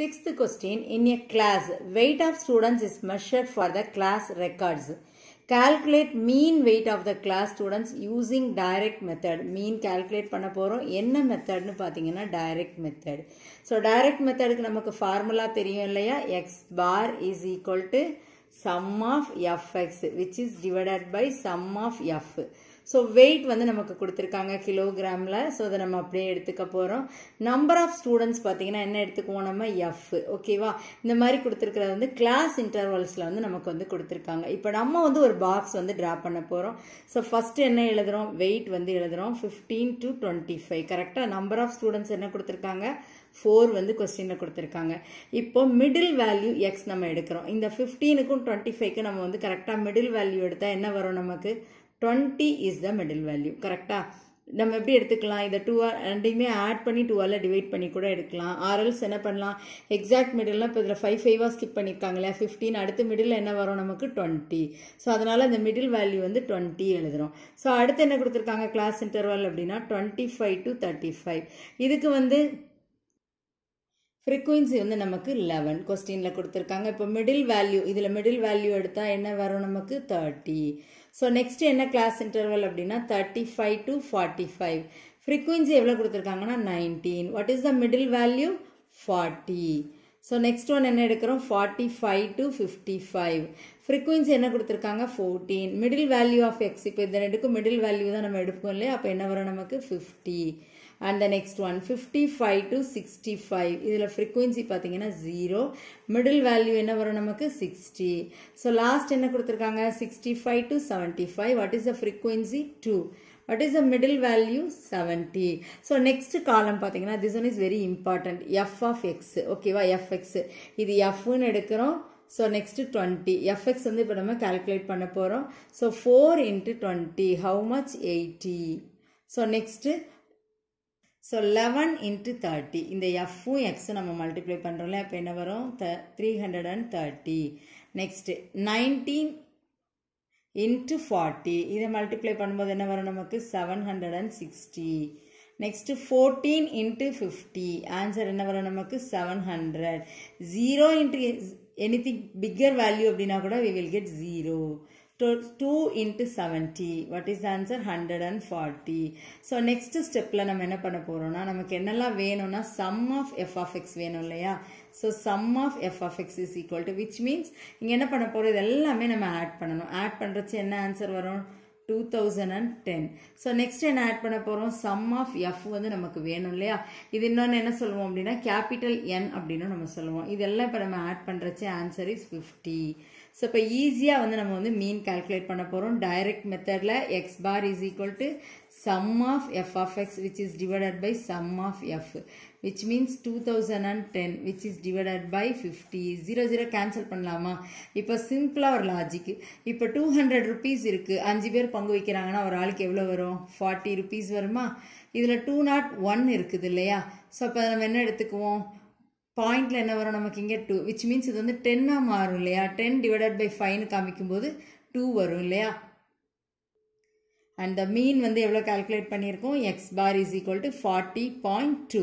Sixth question. In a class, weight of students is measured for the class records. Calculate mean weight of the class students using direct method. Mean calculate பண்ண போரும் என்ன method மெத்தட்னு பார்த்தீங்கன்னா direct method. So direct method இக்கு நமக்கு formula தெரியும் இல்லையா X bar is equal to sum of F X which is divided by sum of F so weight வந்து நமக்கு கொடுத்துருக்காங்க கிலோகிராமில் ஸோ அதை நம்ம அப்படியே எடுத்துக்க போகிறோம் நம்பர் ஆஃப் ஸ்டூடெண்ட்ஸ் பார்த்தீங்கன்னா என்ன எடுத்துக்குவோம் நம்ம எஃப் ஓகேவா இந்த மாதிரி கொடுத்துருக்கிறது வந்து கிளாஸ் இன்டர்வல்ஸில் வந்து நமக்கு வந்து கொடுத்துருக்காங்க இப்போ நம்ம வந்து ஒரு பாக்ஸ் வந்து ட்ரா பண்ண போகிறோம் ஸோ ஃபஸ்ட்டு என்ன எழுதுகிறோம் வெயிட் வந்து எழுதுகிறோம் ஃபிஃப்டீன் டு டுவெண்ட்டி ஃபைவ் கரெக்டாக நம்பர் ஆஃப் ஸ்டூடெண்ட்ஸ் என்ன கொடுத்துருக்காங்க ஃபோர் வந்து கொஸ்டினில் கொடுத்துருக்காங்க இப்போ மிடில் வேல்யூ எக்ஸ் நம்ம எடுக்கிறோம் இந்த ஃபிஃப்டீனுக்கும் டுவெண்ட்டி ஃபைவ்க்கு நம்ம வந்து கரெக்டாக மிடில் வேல்யூ எடுத்தால் என்ன வரும் நமக்கு twenty is the middle value கரெக்டாக நம்ம எப்படி எடுத்துக்கலாம் இதை டூ ஆர் ரெண்டையுமே ஆட் பண்ணி டூவால் டிவைட் பண்ணி கூட எடுக்கலாம் ஆர்எல்ஸ் என்ன பண்ணலாம் எக்ஸாக்ட் மிடில்லாம் இப்போ இதில் ஃபைவ் ஃபைவாக ஸ்கிப் பண்ணியிருக்காங்களே ஃபிஃப்டீன் அடுத்து மிடில் என்ன வரும் நமக்கு டுவெண்ட்டி ஸோ அதனால் அந்த மிடில் வேல்யூ வந்து டுவெண்ட்டி எழுதுகிறோம் ஸோ அடுத்து என்ன கொடுத்துருக்காங்க கிளாஸ் இன்டர்வல் அப்படின்னா twenty five to thirty five இதுக்கு வந்து ஃப்ரீக்குவென்சி வந்து நமக்கு லெவன் கொஸ்டினில் கொடுத்துருக்காங்க இப்போ மிடில் வேல்யூ இதில் மிடில் வேல்யூ எடுத்தால் என்ன வரும் நமக்கு தேர்ட்டி ஸோ நெக்ஸ்ட் என்ன கிளாஸ் இன்டர்வல் அப்படின்னா thirty five to forty five frequency எவ்வளோ கொடுத்துருக்காங்கன்னா nineteen what is the middle value forty so next one என்ன எடுக்கிறோம் forty five to fifty five frequency என்ன கொடுத்துருக்காங்க fourteen middle value of X இப்போ இதன் எடுக்கும் மிடில் வேல்யூ தான் நம்ம எடுப்போம் இல்லையா அப்போ என்ன வரும் நமக்கு fifty and the next one fifty five to sixty five இதில் ஃப்ரிக்குவென்சி 0 ஜீரோ மிடில் வேல்யூ என்ன வரும் நமக்கு சிக்ஸ்டி ஸோ லாஸ்ட் என்ன கொடுத்துருக்காங்க sixty five to seventy five what is the frequency two what is the middle value 70 so next column பார்த்தீங்கன்னா this one is very important f of x okay வா fx இது f ன்னு எடுக்கிறோம் so next twenty FX வந்து இப்போ நம்ம calculate பண்ண போகிறோம் so four into twenty how much eighty so next so eleven into thirty இந்த எஃப்பும் எக்ஸும் நம்ம மல்டிப்ளை பண்ணுறோம்ல இப்போ என்ன வரும் the three hundred and thirty next nineteen into forty இதை மல்டிப்ளை பண்ணும்போது என்ன வரும் நமக்கு seven hundred and sixty next fourteen into fifty answer என்ன வரும் நமக்கு seven hundred zero into anything bigger value அப்படின்னா கூட we will get zero 2 into 70 what is the answer 140 so next ஸ்டெப்பில் நம்ம என்ன பண்ண போகிறோம்னா நமக்கு என்னெல்லாம் வேணும்னா sum of f of x வேணும் இல்லையா so sum of f of x is equal to which means இங்கே என்ன பண்ண போகிறோம் இது எல்லாமே நம்ம ஆட் பண்ணணும் ஆட் பண்ணுறச்சு என்ன ஆன்சர் வரும் two thousand and ten so next என்ன ஆட் பண்ண போகிறோம் சம் ஆஃப் எஃப் வந்து நமக்கு வேணும் இல்லையா இது இன்னொன்று என்ன சொல்லுவோம் அப்படின்னா capital என் அப்படின்னு நம்ம சொல்லுவோம் இதெல்லாம் இப்போ நம்ம ஆட் பண்ணுறச்சு answer is 50. ஸோ இப்போ ஈஸியாக வந்து நம்ம வந்து மீன் கால்குலேட் பண்ண போகிறோம் direct மெத்தடில் X bar is equal to sum of F of X which is divided by sum of F. Which means two thousand and ten which is divided by fifty zero zero cancel பண்ணலாமா இப்போ சிம்பிளாக ஒரு logic இப்போ two hundred rupees இருக்குது அஞ்சு பேர் பங்கு வைக்கிறாங்கன்னா ஒரு ஆளுக்கு எவ்வளோ வரும் ஃபார்ட்டி ருபீஸ் வருமா இதில் டூ நாட் ஒன் இருக்குது இல்லையா ஸோ அப்போ நம்ம என்ன எடுத்துக்குவோம் பாயிண்டில் என்ன வரும் நமக்கு இங்கே டூ விச் மீன்ஸ் இது வந்து டென்னாக மாறும் இல்லையா டென் டிவைடட் பை ஃபைவ்னு காமிக்கும்போது டூ வரும் இல்லையா அண்ட் த மீன் வந்து எவ்வளோ கால்குலேட் பண்ணியிருக்கோம் X bar is equal to forty point two